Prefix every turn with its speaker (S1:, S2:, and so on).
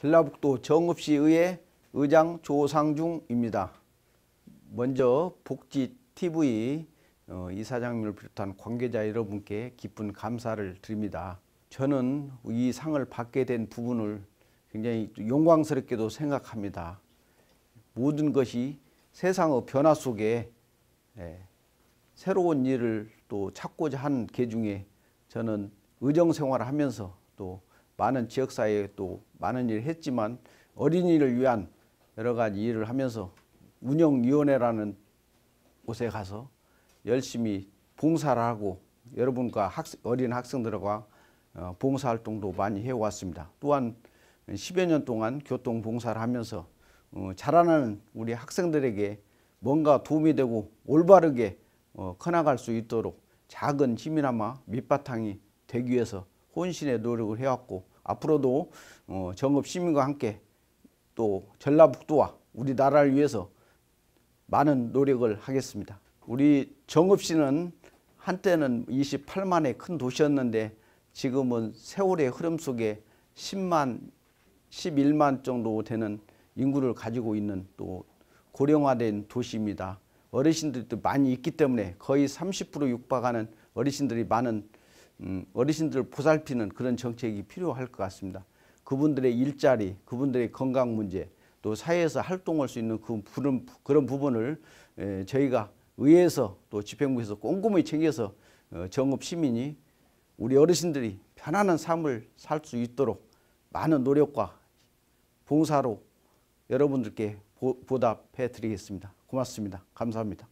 S1: 신라북도 정읍시의회 의장 조상중입니다. 먼저 복지TV 어, 이사장님을 비롯한 관계자 여러분께 깊은 감사를 드립니다. 저는 이 상을 받게 된 부분을 굉장히 영광스럽게도 생각합니다. 모든 것이 세상의 변화 속에 예, 새로운 일을 또 찾고자 하는 개 중에 저는 의정 생활을 하면서 또 많은 지역사회에 또 많은 일을 했지만 어린이를 위한 여러 가지 일을 하면서 운영위원회라는 곳에 가서 열심히 봉사를 하고 여러분과 학생, 어린 학생들과 어, 봉사활동도 많이 해왔습니다. 또한 10여 년 동안 교통봉사를 하면서 어, 자라나는 우리 학생들에게 뭔가 도움이 되고 올바르게 어, 커나갈 수 있도록 작은 힘이나마 밑바탕이 되기 위해서 혼신의 노력을 해왔고 앞으로도 어, 정읍 시민과 함께 또 전라북도와 우리나라를 위해서 많은 노력을 하겠습니다. 우리 정읍시는 한때는 28만의 큰 도시였는데 지금은 세월의 흐름 속에 10만, 11만 정도 되는 인구를 가지고 있는 또 고령화된 도시입니다. 어르신들도 많이 있기 때문에 거의 30% 육박하는 어르신들이 많은 음, 어르신들을 보살피는 그런 정책이 필요할 것 같습니다. 그분들의 일자리, 그분들의 건강 문제, 또 사회에서 활동할 수 있는 그 그런, 그런 부분을 에, 저희가 의회에서 또 집행부에서 꼼꼼히 챙겨서 어, 정읍 시민이 우리 어르신들이 편안한 삶을 살 수 있도록 많은 노력과 봉사로 여러분들께 보, 보답해 드리겠습니다. 고맙습니다. 감사합니다.